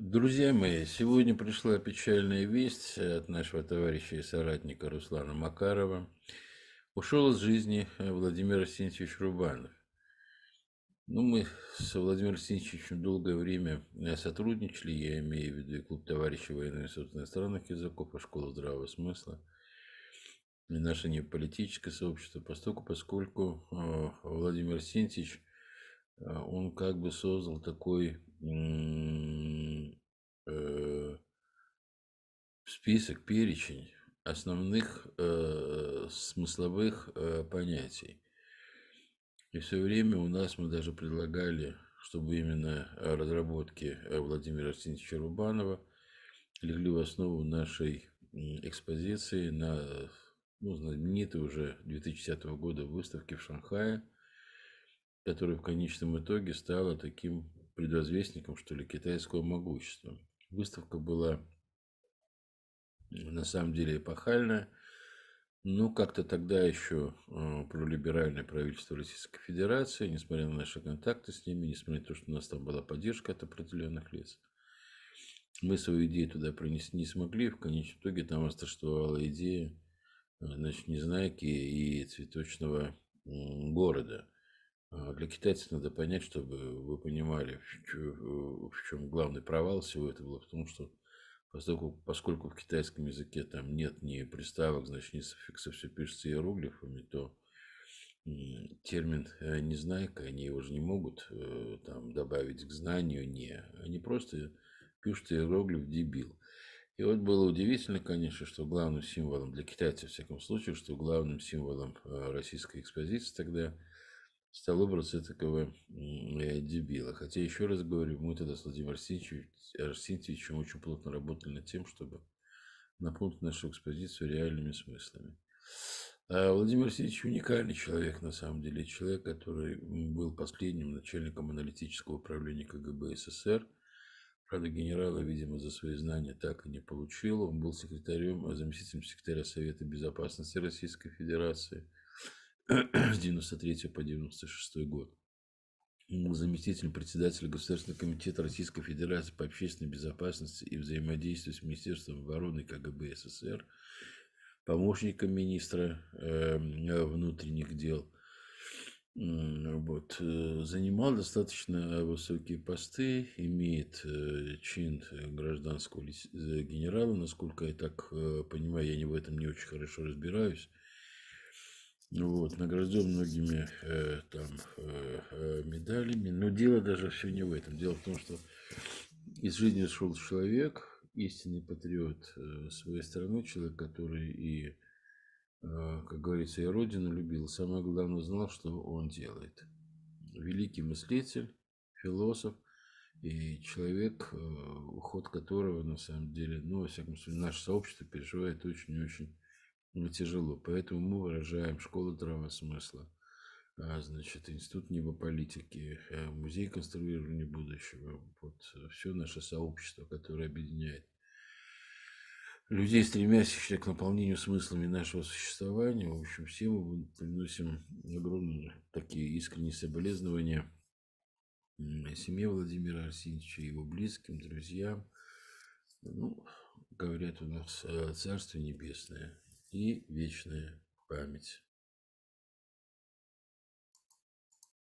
Друзья мои, сегодня пришла печальная весть от нашего товарища и соратника Руслана Макарова. Ушел из жизни э, Владимир Арсентьевич Рубанов. Ну, мы с Владимиром Арсентьевичем долгое время э, сотрудничали, я имею в виду и клуб товарищей военной собственно иностранных языков, и школа здравого смысла, и наше неполитическое сообщество, поскольку, поскольку э, Владимир Арсентьевич, он как бы создал такой Э, список, перечень основных э, смысловых э, понятий. И все время у нас мы даже предлагали, чтобы именно э, разработки э, Владимира Арсеньевича Рубанова легли в основу нашей экспозиции на ну, знаменитой уже 2010 года выставке в Шанхае, которая в конечном итоге стала таким предвозвестником, что ли, китайского могущества. Выставка была э, на самом деле эпохальная. Ну, как-то тогда еще э, пролиберальное правительство Российской Федерации, несмотря на наши контакты с ними, несмотря на то, что у нас там была поддержка от определенных лиц, мы свою идею туда принести не смогли. В конечном итоге там восторжествовала идея, э, значит, незнайки и цветочного города – а для китайцев надо понять, чтобы вы понимали, в чем главный провал всего этого было в том, что поскольку, поскольку в китайском языке там нет ни приставок, значит, ни суффиксов, все пишется иероглифами, то термин э, «незнайка», они его же не могут э, там добавить к знанию «не». Они просто пишут иероглиф «дебил». И вот было удивительно, конечно, что главным символом, для китайцев, в всяком случае, что главным символом э, российской экспозиции тогда – стал образ такого э, дебила. Хотя, еще раз говорю, мы тогда с Владимиром Арсентьевичем, очень плотно работали над тем, чтобы наполнить нашу экспозицию реальными смыслами. А Владимир Арсеньевич уникальный человек, на самом деле, человек, который был последним начальником аналитического управления КГБ СССР. Правда, генерала, видимо, за свои знания так и не получил. Он был секретарем, э, заместителем секретаря Совета Безопасности Российской Федерации – с 93 по 96 год. Заместитель председателя Государственного комитета Российской Федерации по общественной безопасности и взаимодействию с Министерством обороны КГБ СССР, помощником министра эм, э, внутренних дел. Вот. Э, занимал достаточно высокие посты, имеет э, чин гражданского э, генерала, насколько я так понимаю, я не в этом не очень хорошо разбираюсь. Вот, награжден многими э, там э, э, медалями. Но дело даже все не в этом. Дело в том, что из жизни шел человек, истинный патриот э, своей страны, человек, который и, э, как говорится, и родину любил. Самое главное, знал, что он делает. Великий мыслитель, философ и человек, э, уход которого, на самом деле, ну, во всяком случае, наше сообщество переживает очень-очень ну тяжело. Поэтому мы выражаем школу травмы смысла, а значит, институт небополитики, э, музей конструирования будущего. Вот все наше сообщество, которое объединяет людей, стремящихся к наполнению смыслами нашего существования. В общем, все мы приносим огромные такие искренние соболезнования семье Владимира Арсеньевича, его близким, друзьям. Ну, говорят у нас э, Царство Небесное и вечная память.